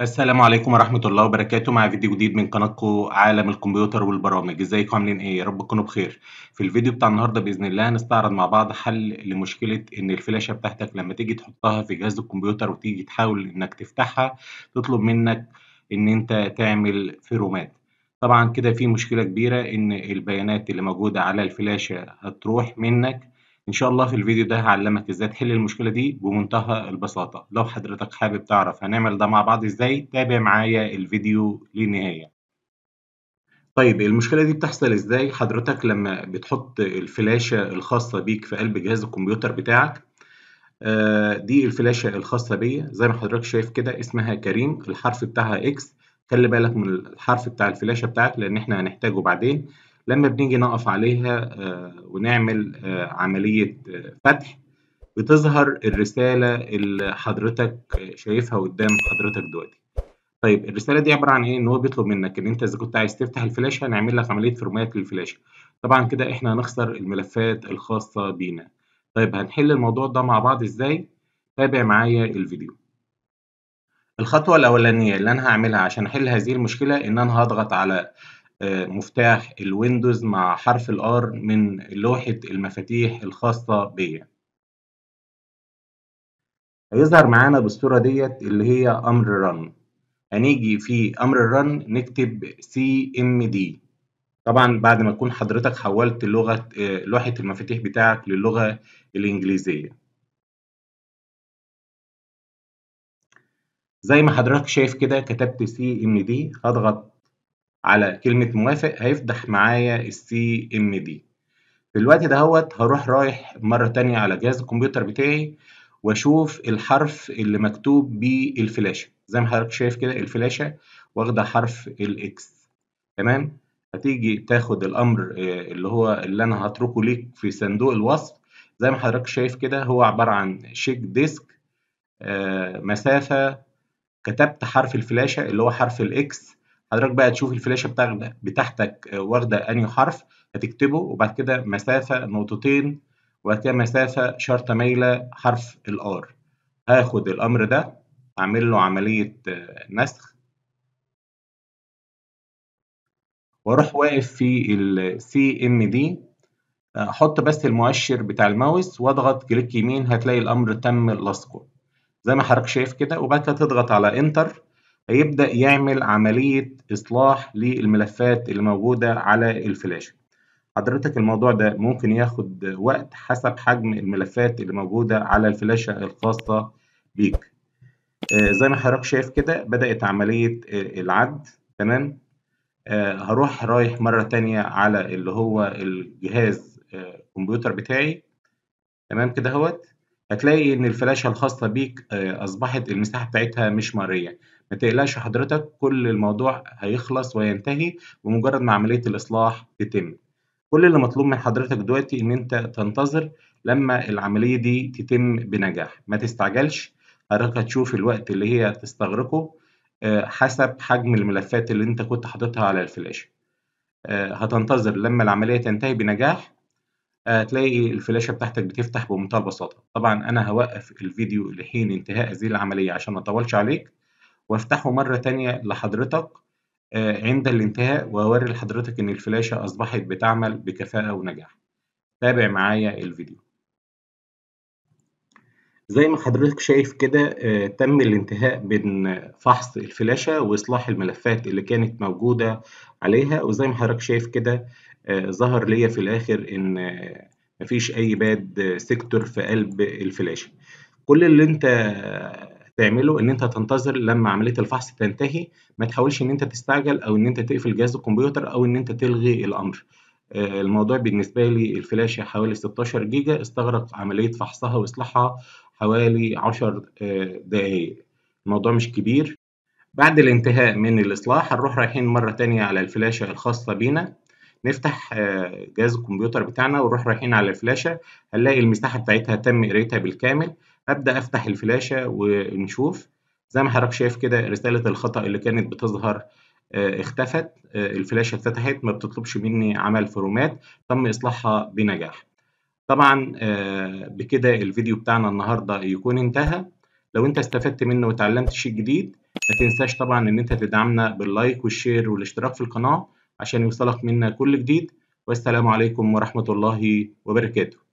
السلام عليكم ورحمة الله وبركاته مع فيديو جديد من قناتكم عالم الكمبيوتر والبرامج ازيكم عاملين ايه يا رب تكونوا بخير في الفيديو بتاع النهاردة بإذن الله هنستعرض مع بعض حل لمشكلة ان الفلاشة بتاعتك لما تيجي تحطها في جهاز الكمبيوتر وتيجي تحاول انك تفتحها تطلب منك ان انت تعمل فيرومات طبعا كده في مشكلة كبيرة ان البيانات اللي موجودة على الفلاشة هتروح منك ان شاء الله في الفيديو ده هعلمك ازاي تحل المشكله دي بمنتهى البساطه لو حضرتك حابب تعرف هنعمل ده مع بعض ازاي تابع معايا الفيديو للنهايه طيب المشكلة دي بتحصل ازاي حضرتك لما بتحط الفلاشة الخاصة بيك في قلب جهاز الكمبيوتر بتاعك آه، دي الفلاشة الخاصة بيا زي ما حضرتك شايف كده اسمها كريم الحرف بتاعها اكس خلي بالك من الحرف بتاع الفلاشة بتاعك لان احنا هنحتاجه بعدين لما بنيجي نقف عليها آه، ونعمل آه، عملية آه، فتح بتظهر الرسالة اللي حضرتك شايفها قدام حضرتك دلوقتي طيب الرسالة دي عبارة عن ايه؟ ان هو بيطلب منك ان انت اذا كنت عايز تفتح الفلاشة هنعمل لك عملية فرمات للفلاشة طبعا كده احنا هنخسر الملفات الخاصة بينا طيب هنحل الموضوع ده مع بعض ازاي؟ تابع معايا الفيديو الخطوة الأولانية اللي أنا هعملها عشان أحل هذه المشكلة إن أنا هضغط على مفتاح الويندوز مع حرف الار من لوحة المفاتيح الخاصة بيا هيظهر معانا بالصورة ديت اللي هي امر رن هنيجي في امر رن نكتب cmd طبعا بعد ما تكون حضرتك حولت لغة لوحة المفاتيح بتاعك للغة الإنجليزية زي ما حضرتك شايف كده كتبت سي ام دي هضغط على كلمة موافق هيفتح معايا السي ام دي في الوقت ده هوت هروح رايح مرة تانية على جهاز الكمبيوتر بتاعي واشوف الحرف اللي مكتوب بالفلاشة زي ما حضرتك شايف كده الفلاشة واخدة حرف الاكس تمام هتيجي تاخد الامر آه، اللي هو اللي انا هتركه ليك في صندوق الوصف زي ما حضرتك شايف كده هو عبارة عن شيك ديسك آه، مسافة كتبت حرف الفلاشة اللي هو حرف الاكس حضرتك بقى تشوف الفلاشه بتاعتك بتاعتك آه، واخده انهي حرف هتكتبه وبعد كده مسافه نقطتين وبعد كده مسافه شرطه مايله حرف الار هاخد الامر ده اعمل له عمليه آه، نسخ واروح واقف في السي ام آه، دي احط بس المؤشر بتاع الماوس واضغط كليك يمين هتلاقي الامر تم لصقه زي ما حضرتك شايف كده وبعد كده تضغط على انتر هيبدأ يعمل عملية إصلاح للملفات اللي موجودة على الفلاشة حضرتك الموضوع ده ممكن ياخد وقت حسب حجم الملفات اللي موجودة على الفلاشة الخاصة بيك آه، زي ما حضرتك شايف كده بدأت عملية آه، العد تمام آه، هروح رايح مرة تانية على اللي هو الجهاز الكمبيوتر بتاعي تمام كده هوت هتلاقي إن الفلاشة الخاصة بيك أصبحت المساحة بتاعتها مش مرية ما تقلقش حضرتك كل الموضوع هيخلص وينتهي بمجرد ما عملية الإصلاح تتم كل اللي مطلوب من حضرتك دلوقتي إن أنت تنتظر لما العملية دي تتم بنجاح ما تستعجلش حضرتك هتشوف الوقت اللي هي تستغرقه آه، حسب حجم الملفات اللي أنت كنت حاططها على الفلاشة آه، هتنتظر لما العملية تنتهي بنجاح هتلاقي آه، الفلاشة بتاعتك بتفتح بمنتهى البساطة طبعا أنا هوقف الفيديو لحين انتهاء هذه العملية عشان ما أطولش عليك وافتحه مرة تانية لحضرتك آه، عند الانتهاء وأوري لحضرتك إن الفلاشة أصبحت بتعمل بكفاءة ونجاح. تابع معايا الفيديو. زي ما حضرتك شايف كده آه، تم الانتهاء من فحص الفلاشة وإصلاح الملفات اللي كانت موجودة عليها وزي ما حضرتك شايف كده آه، ظهر ليا في الآخر إن مفيش أي باد سيكتور في قلب الفلاشة. كل اللي أنت تعمله ان انت تنتظر لما عمليه الفحص تنتهي ما تحاولش ان انت تستعجل او ان انت تقفل جهاز الكمبيوتر او ان انت تلغي الامر آه، الموضوع بالنسبه لي الفلاشه حوالي 16 جيجا استغرق عمليه فحصها واصلاحها حوالي 10 آه، دقائق الموضوع مش كبير بعد الانتهاء من الإصلاح هنروح رايحين مرة تانية على الفلاشة الخاصة بينا نفتح آه، جهاز الكمبيوتر بتاعنا ونروح رايحين على الفلاشة هنلاقي المساحة بتاعتها تم قرايتها بالكامل ابدا أفتح الفلاشة ونشوف زي ما حضرتك شايف كده رسالة الخطأ اللي كانت بتظهر آه، اختفت آه، الفلاشة اتفتحت ما بتطلبش مني عمل فرومات تم إصلاحها بنجاح طبعا آه، بكده الفيديو بتاعنا النهاردة يكون انتهى لو انت استفدت منه وتعلمت شيء جديد ما تنساش طبعا ان انت تدعمنا باللايك والشير والاشتراك في القناة عشان يوصلك منا كل جديد والسلام عليكم ورحمة الله وبركاته